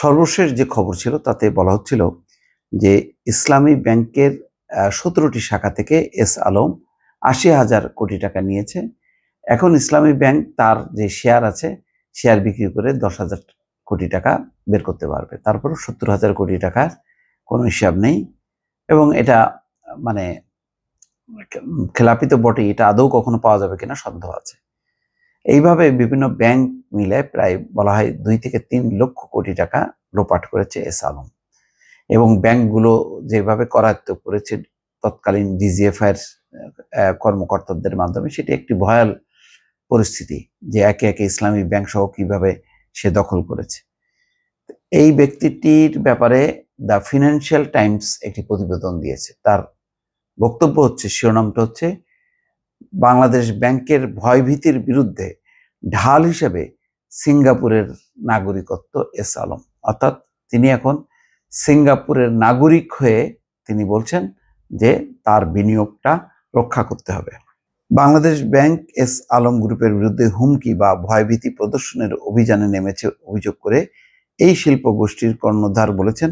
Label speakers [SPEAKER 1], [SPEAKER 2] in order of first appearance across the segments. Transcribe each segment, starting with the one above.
[SPEAKER 1] সর্বশেষ যে খবর ছিল তাতে বলা হচ্ছিল যে ইসলামী ব্যাংকের সতেরোটি শাখা থেকে এস আলম আশি হাজার কোটি টাকা নিয়েছে এখন ইসলামী ব্যাংক তার যে শেয়ার আছে শেয়ার বিক্রি করে দশ হাজার কোটি টাকা বের করতে পারবে তারপর সত্তর হাজার কোটি টাকার কোনো হিসাব নেই এবং এটা মানে খেলাপি তো বটেই এটা আদৌ কখনো পাওয়া যাবে কিনা সন্দেহ আছে এইভাবে বিভিন্ন ব্যাংক মিলে প্রায় বলা হয় দুই থেকে তিন লক্ষ কোটি টাকা লোপাট করেছে এস আলম এবং ব্যাংকগুলো যেভাবে করায়ত্ত করেছে তৎকালীন এর কর্মকর্তাদের মাধ্যমে সেটি একটি ভয়াল পরিস্থিতি যে একে একে ইসলামী ব্যাংক সহ কিভাবে সে দখল করেছে এই ব্যক্তিটির ব্যাপারে দ্য ফিনান্সিয়াল টাইমস একটি প্রতিবেদন দিয়েছে তার বক্তব্য হচ্ছে শিরোনামটা হচ্ছে বাংলাদেশ ব্যাংকের ভয়ভীতির বিরুদ্ধে ঢাল হিসেবে সিঙ্গাপুরের নাগরিকত্ব এস আলম অর্থাৎ তিনি এখন সিঙ্গাপুরের নাগরিক হয়ে তিনি বলছেন যে তার বিনিয়োগটা রক্ষা করতে হবে বাংলাদেশ ব্যাংক এস আলম গ্রুপের বিরুদ্ধে হুমকি বা ভয়ভীতি প্রদর্শনের অভিযানে নেমেছে অভিযোগ করে এই শিল্প গোষ্ঠীর কর্ণধার বলেছেন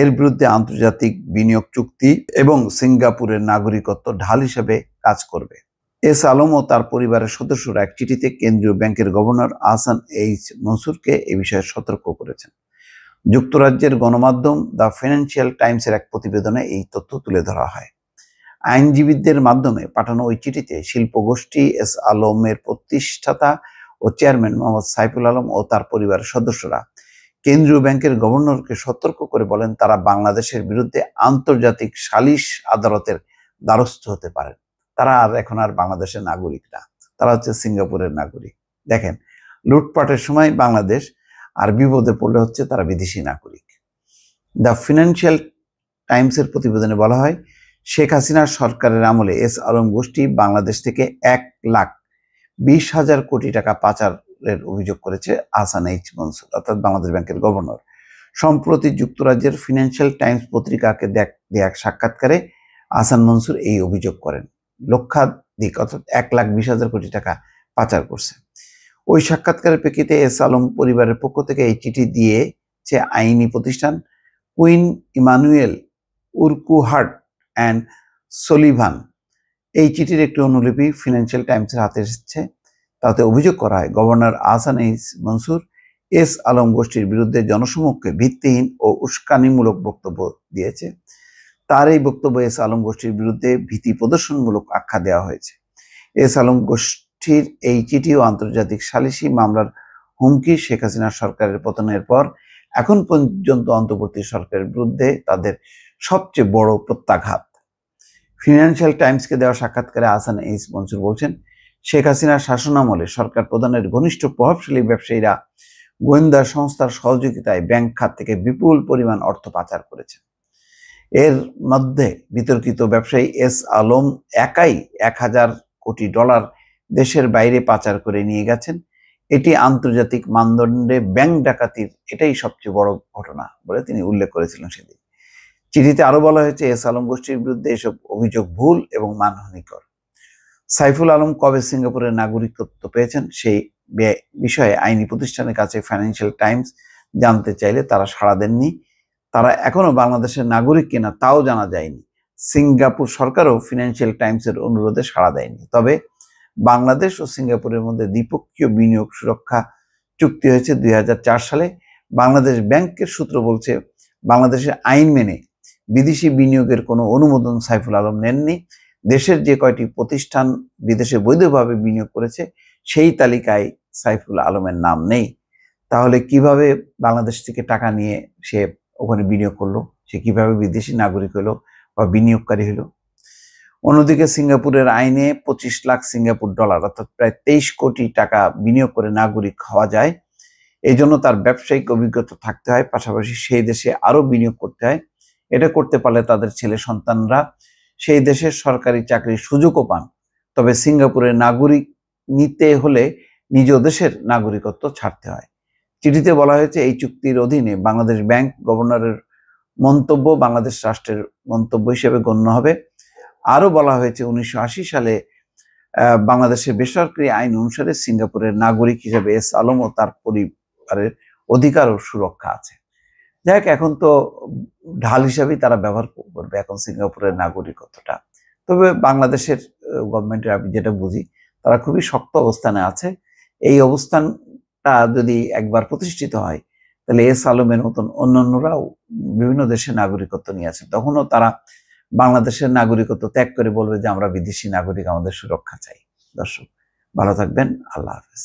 [SPEAKER 1] এর বিরুদ্ধে আন্তর্জাতিক বিনিয়োগ চুক্তি এবং সিঙ্গাপুরের নাগরিকত্ব ঢাল হিসেবে কাজ করবে এস আলম ও তার পরিবারের সদস্যরা এক চিঠিতে কেন্দ্রীয় ব্যাংকের গভর্নর আহসান এইচ মনসুরকে এ বিষয়ে সতর্ক করেছেন যুক্তরাজ্যের গণমাধ্যম দ্য ফিনান্সিয়াল টাইমসের এক প্রতিবেদনে এই তথ্য তুলে ধরা হয় আইনজীবীদের মাধ্যমে পাঠানো ওই চিঠিতে শিল্পগোষ্ঠী এস আলমের প্রতিষ্ঠাতা ও চেয়ারম্যান মোহাম্মদ সাইফুল আলম ও তার পরিবারের সদস্যরা কেন্দ্রীয় ব্যাংকের গভর্নরকে সতর্ক করে বলেন তারা বাংলাদেশের বিরুদ্ধে আন্তর্জাতিক সালিশ আদালতের দ্বারস্থ হতে পারেন তারা আর এখন আর বাংলাদেশের নাগরিক না তারা হচ্ছে সিঙ্গাপুরের নাগরিক দেখেন লুটপাটের সময় বাংলাদেশ আর বিপদে পড়লে হচ্ছে তারা বিদেশি নাগরিক দ্য ফিনান্সিয়াল টাইমসের প্রতিবেদনে বলা হয় শেখ হাসিনার সরকারের আমলে এস আলম গোষ্ঠী বাংলাদেশ থেকে এক লাখ বিশ হাজার কোটি টাকা পাচারের অভিযোগ করেছে আসান এইচ মনসুর অর্থাৎ বাংলাদেশ ব্যাংকের গভর্নর সম্প্রতি যুক্তরাজ্যের ফিনান্সিয়াল টাইমস পত্রিকাকে দেখ এক সাক্ষাৎকারে আসান মনসুর এই অভিযোগ করেন লক্ষাধিক অর্থাৎ এক লাখ বিশ হাজার কোটি টাকা পাচার করছে ওই সাক্ষাৎকারের প্রেক্ষিতে এস আলম পরিবারের পক্ষ থেকে এই চিঠি দিয়েছে আইনি প্রতিষ্ঠান Quinn Emanuel Urquhart and Sullivan এই চিঠির একটি অনুলিপি ফিনান্সিয়াল টাইমসের হাতে এসেছে তাতে অভিযোগ করা হয় governor Ahsan H Mansur S Alam গোষ্ঠীর বিরুদ্ধে জনসমক্ষে ভিত্তিহীন ও উস্কানিমূলক বক্তব্য দিয়েছে তার এই বক্তব্য এস আলম গোষ্ঠীর বিরুদ্ধে ভীতি প্রদর্শনমূলক আখ্যা দেওয়া হয়েছে এস আলম গোষ্ঠীর এই চিঠি ও আন্তর্জাতিক সালিসি মামলার হুমকি শেখ হাসিনা সরকারের পতনের পর এখন পর্যন্ত অন্তর্বর্তী সরকারের বিরুদ্ধে তাদের সবচেয়ে বড় প্রত্যাঘাত ফিনান্সিয়াল টাইমসকে দেওয়া সাক্ষাৎকারে আহসান এইস মনসুর বলছেন শেখ হাসিনার শাসনামলে সরকার প্রধানের ঘনিষ্ঠ প্রভাবশালী ব্যবসায়ীরা গোয়েন্দা সংস্থার সহযোগিতায় ব্যাংক খাত থেকে বিপুল পরিমাণ অর্থ পাচার করেছেন এর মধ্যে বিতর্কিত ব্যবসায়ী এস আলম একাই এক হাজার কোটি ডলার দেশের বাইরে পাচার করে নিয়ে গেছেন এটি আন্তর্জাতিক মানদণ্ডে ব্যাংক ডাকাতির এটাই সবচেয়ে বড় ঘটনা বলে তিনি উল্লেখ করেছিলেন সেদিন চিঠিতে আরও বলা হয়েছে এস আলম গোষ্ঠীর বিরুদ্ধে এসব অভিযোগ ভুল এবং মানহানিকর সাইফুল আলম কবে সিঙ্গাপুরের নাগরিকত্ব পেয়েছেন সেই বিষয়ে আইনি প্রতিষ্ঠানের কাছে ফাইন্যান্সিয়াল টাইমস জানতে চাইলে তারা সাড়া দেননি তারা এখনও বাংলাদেশের নাগরিক কিনা তাও জানা যায়নি সিঙ্গাপুর সরকারও ফিনান্সিয়াল টাইমসের অনুরোধে সাড়া দেয়নি তবে বাংলাদেশ ও সিঙ্গাপুরের মধ্যে দ্বিপক্ষীয় বিনিয়োগ সুরক্ষা চুক্তি হয়েছে দুই সালে বাংলাদেশ ব্যাংকের সূত্র বলছে বাংলাদেশের আইন মেনে বিদেশি বিনিয়োগের কোনো অনুমোদন সাইফুল আলম নেননি দেশের যে কয়টি প্রতিষ্ঠান বিদেশে বৈধভাবে বিনিয়োগ করেছে সেই তালিকায় সাইফুল আলমের নাম নেই তাহলে কিভাবে বাংলাদেশ থেকে টাকা নিয়ে সে ওখানে বিনিয়োগ করলো সে কিভাবে বিদেশি নাগরিক হলো বা বিনিয়োগকারী হলো অন্যদিকে সিঙ্গাপুরের আইনে পঁচিশ লাখ সিঙ্গাপুর ডলার অর্থাৎ প্রায় তেইশ কোটি টাকা বিনিয়োগ করে নাগরিক হওয়া যায় এই জন্য তার ব্যবসায়িক অভিজ্ঞতা থাকতে হয় পাশাপাশি সেই দেশে আরও বিনিয়োগ করতে হয় এটা করতে পারলে তাদের ছেলে সন্তানরা সেই দেশের সরকারি চাকরির সুযোগও পান তবে সিঙ্গাপুরের নাগরিক নিতে হলে নিজ দেশের নাগরিকত্ব ছাড়তে হয় চিঠিতে বলা হয়েছে এই চুক্তির অধীনে বাংলাদেশ ব্যাংক গভর্নরের মন্তব্য বাংলাদেশ রাষ্ট্রের মন্তব্য হিসেবে গণ্য হবে আরও বলা হয়েছে উনিশশো সালে বাংলাদেশের বেসরকারি আইন অনুসারে সিঙ্গাপুরের নাগরিক হিসেবে এস আলম ও তার পরিবারের অধিকার ও সুরক্ষা আছে যাই হোক এখন তো ঢাল হিসাবেই তারা ব্যবহার করবে এখন সিঙ্গাপুরের নাগরিকত্বটা তবে বাংলাদেশের গভর্নমেন্টের আমি যেটা বুঝি তারা খুবই শক্ত অবস্থানে আছে এই অবস্থান তা যদি একবার প্রতিষ্ঠিত হয় তাহলে এস আলমের মতন অন্যান্যরাও বিভিন্ন দেশের নাগরিকত্ব নিয়ে আছে তখনও তারা বাংলাদেশের নাগরিকত্ব ত্যাগ করে বলবে যে আমরা বিদেশি নাগরিক আমাদের সুরক্ষা চাই দর্শক ভালো থাকবেন আল্লাহ হাফেজ